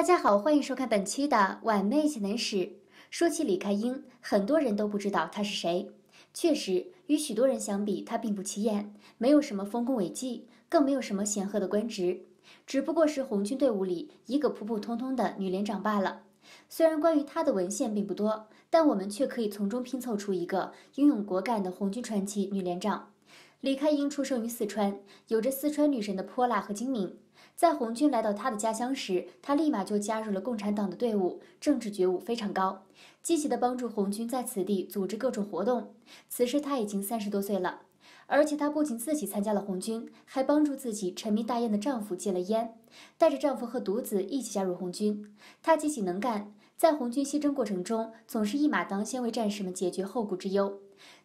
大家好，欢迎收看本期的《晚妹潜能史》。说起李开英，很多人都不知道她是谁。确实，与许多人相比，她并不起眼，没有什么丰功伟绩，更没有什么显赫的官职，只不过是红军队伍里一个普普通通的女连长罢了。虽然关于她的文献并不多，但我们却可以从中拼凑出一个英勇果敢的红军传奇女连长。李开英出生于四川，有着四川女神的泼辣和精明。在红军来到她的家乡时，她立马就加入了共产党的队伍，政治觉悟非常高，积极的帮助红军在此地组织各种活动。此时她已经三十多岁了，而且她不仅自己参加了红军，还帮助自己沉迷大烟的丈夫戒了烟，带着丈夫和独子一起加入红军。她极能干。在红军西征过程中，总是一马当先为战士们解决后顾之忧。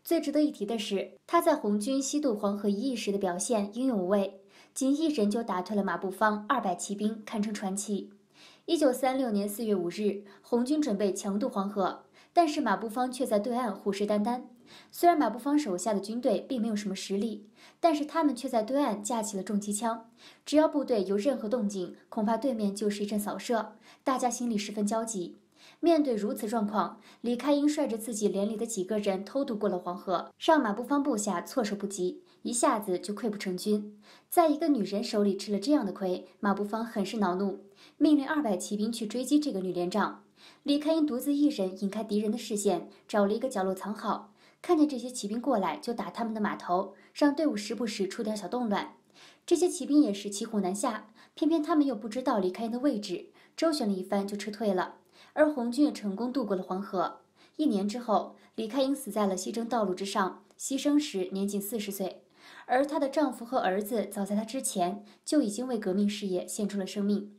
最值得一提的是，他在红军西渡黄河一役时的表现英勇无畏，仅一人就打退了马步芳二百骑兵，堪称传奇。一九三六年四月五日，红军准备强渡黄河，但是马步芳却在对岸虎视眈眈。虽然马步芳手下的军队并没有什么实力，但是他们却在对岸架起了重机枪，只要部队有任何动静，恐怕对面就是一阵扫射。大家心里十分焦急。面对如此状况，李开英率着自己连里的几个人偷渡过了黄河。上马不芳部下措手不及，一下子就溃不成军。在一个女人手里吃了这样的亏，马不芳很是恼怒，命令二百骑兵去追击这个女连长。李开英独自一人引开敌人的视线，找了一个角落藏好，看见这些骑兵过来就打他们的马头，让队伍时不时出点小动乱。这些骑兵也是骑虎难下，偏偏他们又不知道李开英的位置，周旋了一番就撤退了。而红军也成功渡过了黄河。一年之后，李开英死在了西征道路之上，牺牲时年仅四十岁。而她的丈夫和儿子，早在她之前就已经为革命事业献出了生命。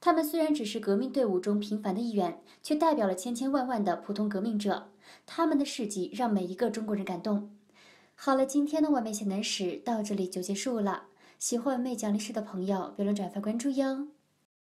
他们虽然只是革命队伍中平凡的一员，却代表了千千万万的普通革命者。他们的事迹让每一个中国人感动。好了，今天的完美小男史到这里就结束了。喜欢完美讲历史的朋友，忘了转发、关注哟。